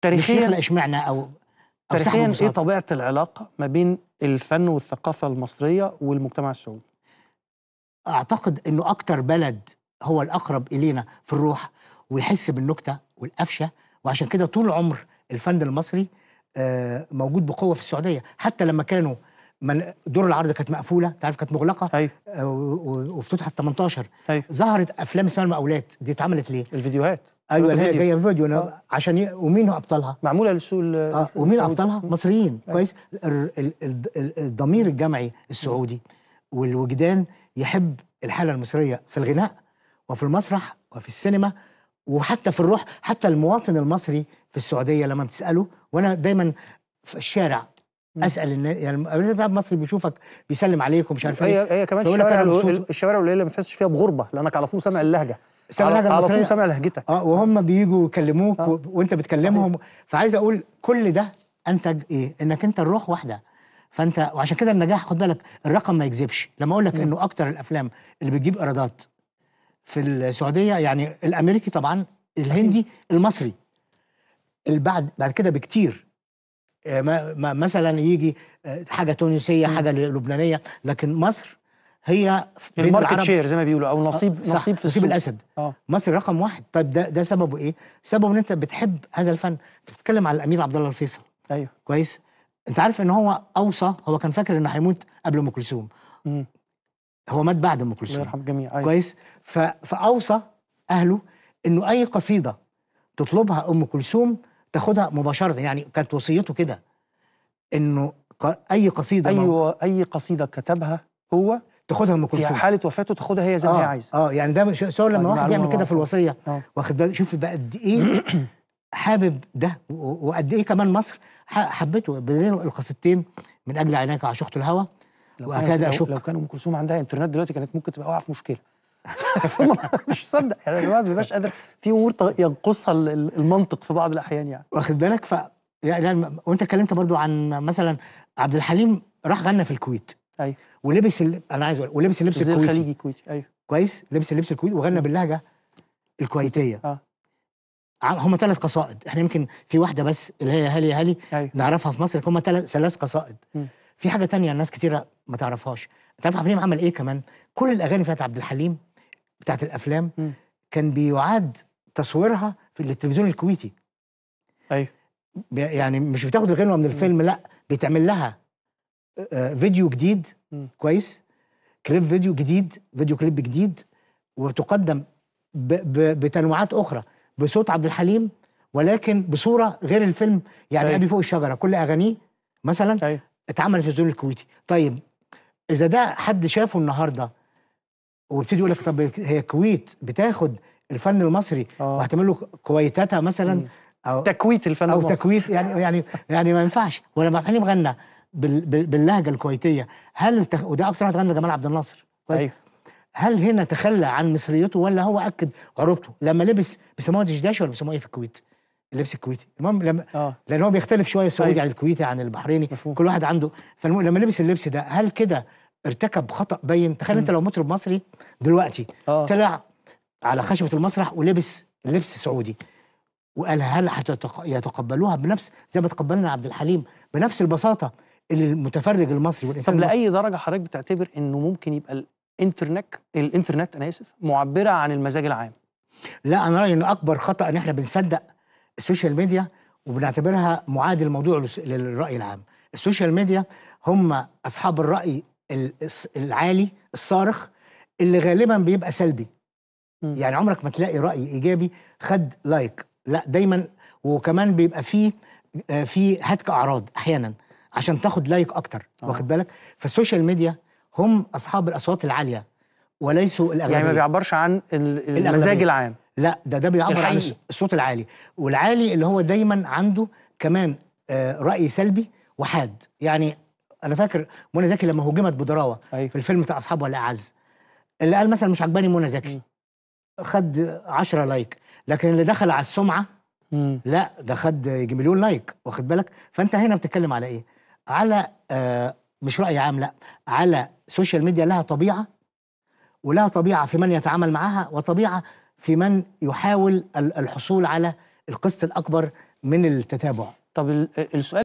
تاريخيا ايش معنى او, تاريخيا ايه طبيعه العلاقه ما بين الفن والثقافه المصريه والمجتمع السعودي اعتقد انه اكتر بلد هو الاقرب الينا في الروح ويحس بالنكته والقفشه وعشان كده طول عمر الفن المصري آه، موجود بقوه في السعوديه حتى لما كانوا من دور العرض كانت مقفوله تعرف كانت مغلقه ايوه آه، وافتتحت 18 أيوه. ظهرت افلام اسمها المقاولات دي اتعملت ليه الفيديوهات ايوه هي جايه في انا آه. عشان ي... ومين ابطالها؟ معموله للسوق اه ومين ابطالها؟ مصريين آه. كويس الضمير الجمعي السعودي والوجدان يحب الحاله المصريه في الغناء وفي المسرح وفي السينما وحتى في الروح حتى المواطن المصري في السعوديه لما بتساله وانا دايما في الشارع اسال يعني الناس يعني الشعب المصري بيشوفك بيسلم عليك ومش عارف ايه هي كمان الشوارع الشوارع القليله ما تحسش فيها بغربه لانك على طول سامع اللهجه سامع على, على طول سامع لهجتك اه وهم بييجوا يكلموك آه. وانت بتكلمهم صحيح. فعايز اقول كل ده انتج ايه انك انت الروح واحده فانت وعشان كده النجاح خد بالك الرقم ما يكذبش لما اقول لك انه اكتر الافلام اللي بتجيب ايرادات في السعوديه يعني الامريكي طبعا الهندي المصري البعد بعد كده بكتير آه، مثلا يجي آه، حاجه تونسيه حاجه لبنانيه لكن مصر هي الماركت شير زي ما بيقولوا او نصيب آه، صح نصيب في نصيب الاسد آه. مصر رقم واحد طيب ده ده سببه ايه؟ سببه ان انت بتحب هذا الفن انت بتتكلم على الامير عبد الله الفيصل ايوه كويس انت عارف ان هو اوصى هو كان فاكر انه هيموت قبل ام كلثوم هو مات بعد ام كلثوم الله يرحم جميع أيوة. كويس ف... فاوصى اهله انه اي قصيده تطلبها ام كلثوم تاخدها مباشره يعني كانت وصيته كده انه اي قصيده ايوه اي قصيده كتبها هو تاخدها ام كلثوم في حاله وفاته تاخدها هي زي ما آه هي عايزه اه يعني ده سؤال لما واحد يعمل كده في الوصيه آه. واخد بالك شوف بقى قد ايه حابب ده وقد ايه كمان مصر حبته بين القصيدتين من اجل عينيك عشقت الهوى واكاد اشك لو كان ام كلثوم عندها انترنت دلوقتي كانت ممكن تبقى واقعه في مشكله مش مصدق يعني الواحد ما بيبقاش قادر في امور ينقصها المنطق في بعض الاحيان يعني واخد بالك ف يعني وانت اتكلمت برضو عن مثلا عبد الحليم راح غنى في الكويت ايوه ولبس ال... انا عايز اقول ولبس اللبس الكويتي الخليجي الكويتي ايوه كويس لبس اللبس الكويتي وغنى باللهجه الكويتيه اه هم ثلاث قصائد احنا يمكن في واحده بس اللي هي هالي هالي أيوه. نعرفها في مصر هم ثلاث قصائد م. في حاجه ثانيه الناس كثيره ما تعرفهاش انت عارف عبد الحليم عمل ايه كمان كل الاغاني بتاعت عبد الحليم بتاعت الافلام م. كان بيعاد تصويرها في التلفزيون الكويتي ايوه يعني مش بتاخد الغنوه من الفيلم لا بيتعمل لها آه، فيديو جديد كويس كليب فيديو جديد فيديو كليب جديد وتقدم ب ب بتنوعات اخرى بصوت عبد الحليم ولكن بصوره غير الفيلم يعني طيب. ابي فوق الشجره كل اغانيه مثلا أيوة. طيب. اتعمل في التلفزيون الكويتي طيب اذا ده حد شافه النهارده وابتدي يقول لك طب هي الكويت بتاخد الفن المصري آه. وهتعمل له كويتاتها مثلا م. او تكويت الفن او المصري. تكويت يعني يعني يعني ما ينفعش ولا عبد الحليم غنى باللهجه الكويتيه هل تخ... وده اكتر واحد غنى جمال عبد الناصر أيوه. هل هنا تخلى عن مصريته ولا هو اكد عروبته لما لبس بيسموها دشداش ولا بيسموها ايه في الكويت اللبس الكويتي المهم لما آه. لان هو بيختلف شويه السعودي أيوه. عن الكويتي عن البحريني مفهوم. كل واحد عنده فالمهم لما لبس اللبس ده هل كده ارتكب خطا بين تخيل انت لو مطرب مصري دلوقتي آه. طلع على خشبه المسرح ولبس لبس سعودي وقال هل يتقبلوها بنفس زي ما تقبلنا عبد الحليم بنفس البساطه المتفرج المصري والانسان طب لاي درجه حضرتك بتعتبر انه ممكن يبقى الانترنت الانترنت انا اسف معبره عن المزاج العام لا انا رايي ان اكبر خطا ان احنا بنصدق السوشيال ميديا وبنعتبرها معادل الموضوع للراي العام السوشيال ميديا هم اصحاب الراي العالي الصارخ اللي غالبا بيبقى سلبي م. يعني عمرك ما تلاقي راي ايجابي خد لايك لا دايما وكمان بيبقى فيه آه، في هتك اعراض احيانا عشان تاخد لايك اكتر آه. واخد بالك فالسوشيال ميديا هم اصحاب الاصوات العاليه وليسوا الاغلبيه يعني ما بيعبرش عن المزاج العام لا ده ده بيعبر الحقيقي. عن الصوت العالي والعالي اللي هو دايما عنده كمان آه، راي سلبي وحاد يعني انا فاكر منى زكي لما هجمت بدراوه أيوة. في الفيلم بتاع اصحاب ولا اعز اللي قال مثلا مش عجباني منى زكي خد 10 لايك لكن اللي دخل على السمعه م. لا ده خد يجي مليون لايك واخد بالك فانت هنا بتتكلم على ايه على آه، مش رأي عام لا على سوشيال ميديا لها طبيعة ولها طبيعة في من يتعامل معها وطبيعة في من يحاول الحصول على القسط الأكبر من التتابع طب السؤال